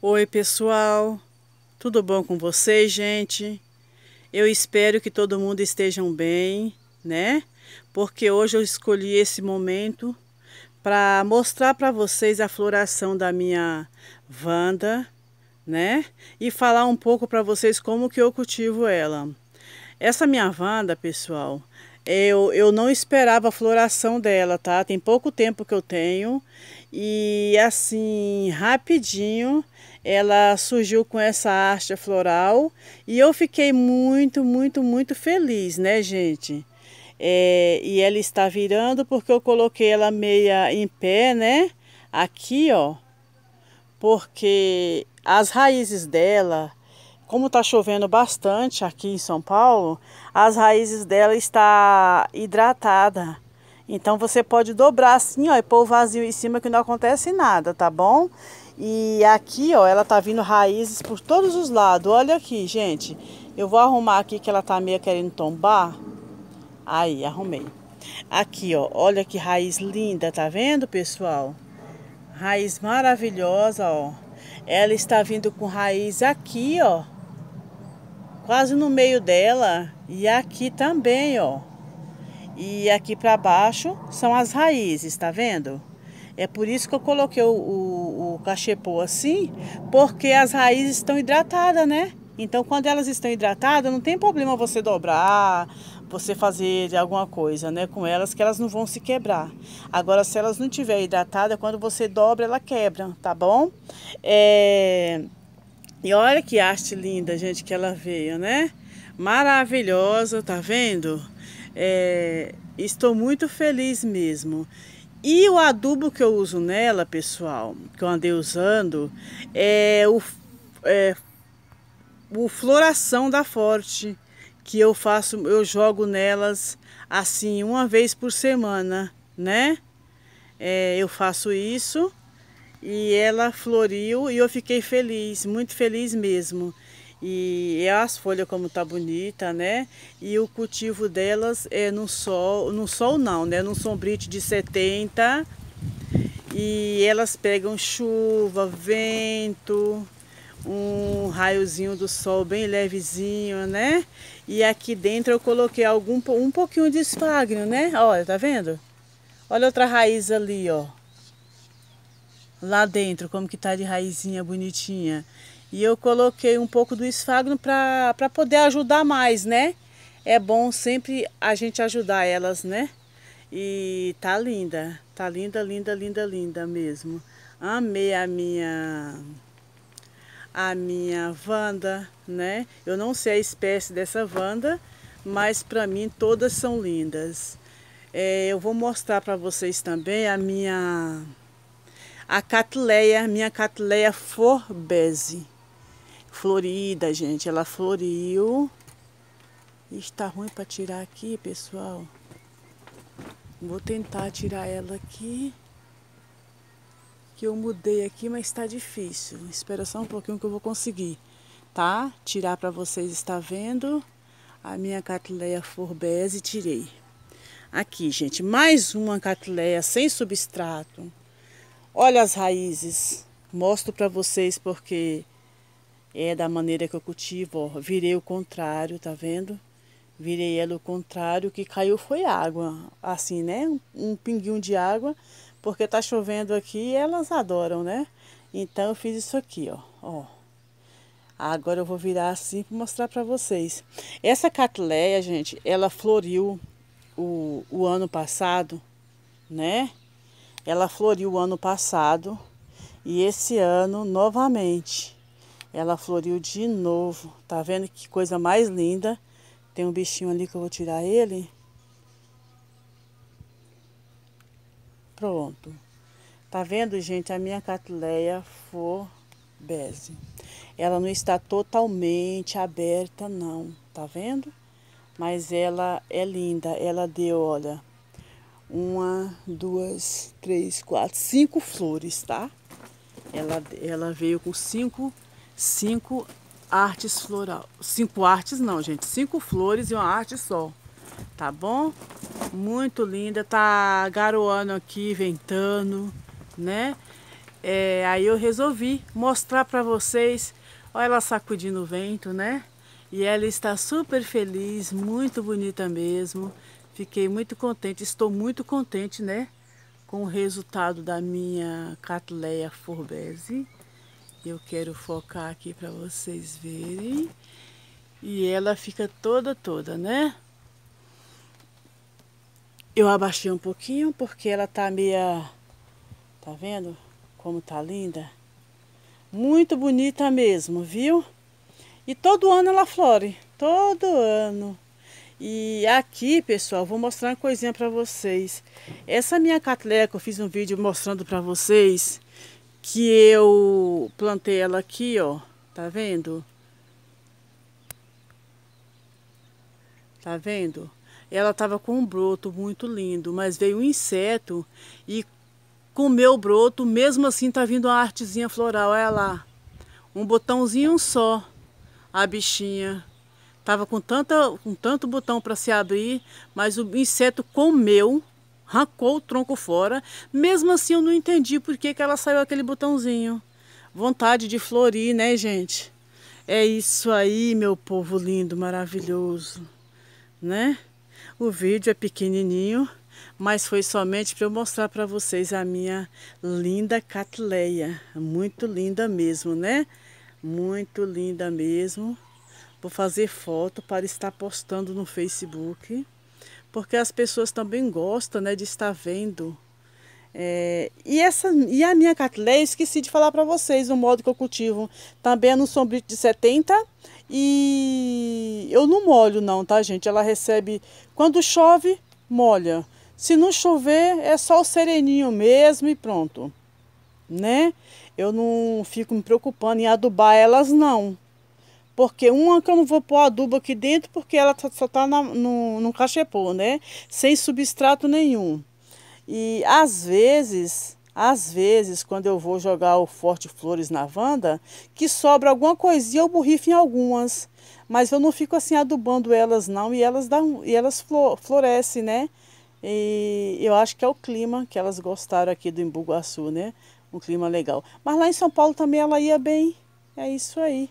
Oi, pessoal. Tudo bom com vocês, gente? Eu espero que todo mundo estejam bem, né? Porque hoje eu escolhi esse momento para mostrar para vocês a floração da minha vanda, né? E falar um pouco para vocês como que eu cultivo ela. Essa minha vanda, pessoal, eu, eu não esperava a floração dela, tá? Tem pouco tempo que eu tenho. E assim, rapidinho, ela surgiu com essa haste floral. E eu fiquei muito, muito, muito feliz, né, gente? É, e ela está virando porque eu coloquei ela meia em pé, né? Aqui, ó. Porque as raízes dela como está chovendo bastante aqui em São Paulo, as raízes dela está hidratada. Então você pode dobrar assim, ó, e pôr o vazio em cima que não acontece nada, tá bom? E aqui, ó, ela tá vindo raízes por todos os lados. Olha aqui, gente. Eu vou arrumar aqui que ela tá meio querendo tombar. Aí, arrumei. Aqui, ó, olha que raiz linda, tá vendo, pessoal? Raiz maravilhosa, ó. Ela está vindo com raiz aqui, ó quase no meio dela e aqui também, ó. E aqui para baixo são as raízes, tá vendo? É por isso que eu coloquei o, o, o cachepô assim, porque as raízes estão hidratadas, né? Então, quando elas estão hidratadas, não tem problema você dobrar, você fazer alguma coisa, né, com elas que elas não vão se quebrar. Agora, se elas não estiverem hidratada, quando você dobra, ela quebra, tá bom? É... E olha que arte linda, gente, que ela veio, né? Maravilhosa, tá vendo? É, estou muito feliz mesmo. E o adubo que eu uso nela, pessoal, que eu andei usando, é o, é, o floração da Forte, que eu faço, eu jogo nelas assim uma vez por semana, né? É, eu faço isso e ela floriu e eu fiquei feliz, muito feliz mesmo. E é as folhas como tá bonita, né? E o cultivo delas é no sol, no sol não, né? No sombrite de 70. E elas pegam chuva, vento, um raiozinho do sol bem levezinho, né? E aqui dentro eu coloquei algum um pouquinho de esfagno, né? Olha, tá vendo? Olha outra raiz ali, ó lá dentro, como que tá de raizinha bonitinha. E eu coloquei um pouco do esfagno para poder ajudar mais, né? É bom sempre a gente ajudar elas, né? E tá linda, tá linda, linda, linda, linda mesmo. Amei a minha a minha vanda, né? Eu não sei a espécie dessa vanda, mas para mim todas são lindas. É, eu vou mostrar para vocês também a minha a catleia, minha catleia forbese. Florida, gente, ela floriu. Está ruim para tirar aqui, pessoal. Vou tentar tirar ela aqui. Que eu mudei aqui, mas está difícil. Espera só um pouquinho que eu vou conseguir, tá? Tirar para vocês, está vendo? A minha catleia forbese, tirei. Aqui, gente, mais uma catleia sem substrato. Olha as raízes. Mostro para vocês porque é da maneira que eu cultivo. Ó. Virei o contrário, tá vendo? Virei ela o contrário. O que caiu foi água. Assim, né? Um pinguinho de água. Porque tá chovendo aqui e elas adoram, né? Então eu fiz isso aqui, ó. ó. Agora eu vou virar assim para mostrar para vocês. Essa catleia, gente, ela floriu o, o ano passado, né? Ela floriu ano passado e esse ano novamente. Ela floriu de novo. Tá vendo que coisa mais linda? Tem um bichinho ali que eu vou tirar ele. Pronto. Tá vendo, gente? A minha catleia forbese. Ela não está totalmente aberta, não. Tá vendo? Mas ela é linda. Ela deu, olha, uma, duas, três, quatro, cinco flores, tá? Ela, ela veio com cinco, cinco artes floral. Cinco artes não, gente. Cinco flores e uma arte só. Tá bom? Muito linda. Tá garoando aqui, ventando, né? É, aí eu resolvi mostrar pra vocês. Olha ela sacudindo o vento, né? E ela está super feliz, muito bonita mesmo. Fiquei muito contente, estou muito contente, né? Com o resultado da minha Catleia Forbese. Eu quero focar aqui para vocês verem. E ela fica toda, toda, né? Eu abaixei um pouquinho porque ela tá meia... Tá vendo como tá linda? Muito bonita mesmo, viu? E todo ano ela flore, todo ano. E aqui, pessoal, vou mostrar uma coisinha para vocês. Essa minha catleca, eu fiz um vídeo mostrando para vocês que eu plantei ela aqui, ó. Tá vendo? Tá vendo? Ela tava com um broto muito lindo, mas veio um inseto e comeu o broto, mesmo assim tá vindo uma artezinha floral, olha lá. Um botãozinho só, a bichinha Tava com, tanta, com tanto botão para se abrir, mas o inseto comeu, arrancou o tronco fora. Mesmo assim, eu não entendi por que, que ela saiu aquele botãozinho. Vontade de florir, né, gente? É isso aí, meu povo lindo, maravilhoso, né? O vídeo é pequenininho, mas foi somente para eu mostrar para vocês a minha linda catleia. Muito linda mesmo, né? Muito linda mesmo vou fazer foto, para estar postando no Facebook, porque as pessoas também gostam né, de estar vendo. É, e, essa, e a minha catleia, esqueci de falar para vocês o modo que eu cultivo. Também é no sombrito de 70 e eu não molho não, tá gente? Ela recebe, quando chove, molha. Se não chover, é só o sereninho mesmo e pronto, né? Eu não fico me preocupando em adubar elas não. Porque uma que eu não vou pôr adubo aqui dentro porque ela tá, só está no, no cachepô, né? Sem substrato nenhum. E às vezes, às vezes, quando eu vou jogar o Forte Flores na vanda, que sobra alguma coisinha, eu borrifo em algumas. Mas eu não fico assim adubando elas não e elas, dão, e elas florescem, né? E eu acho que é o clima que elas gostaram aqui do Embu Guaçu, né? Um clima legal. Mas lá em São Paulo também ela ia bem. É isso aí.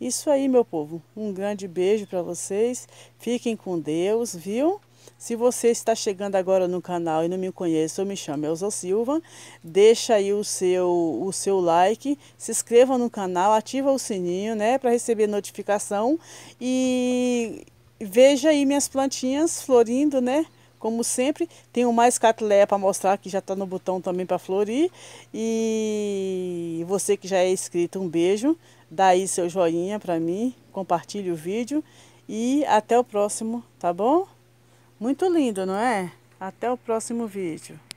Isso aí, meu povo. Um grande beijo para vocês. Fiquem com Deus, viu? Se você está chegando agora no canal e não me conhece, eu me chamo Elza Silva. Deixa aí o seu, o seu like, se inscreva no canal, ativa o sininho, né, para receber notificação e veja aí minhas plantinhas florindo, né? Como sempre, tenho mais catileia para mostrar que já está no botão também para florir. E você que já é inscrito, um beijo. Dá aí seu joinha para mim, compartilhe o vídeo e até o próximo, tá bom? Muito lindo, não é? Até o próximo vídeo.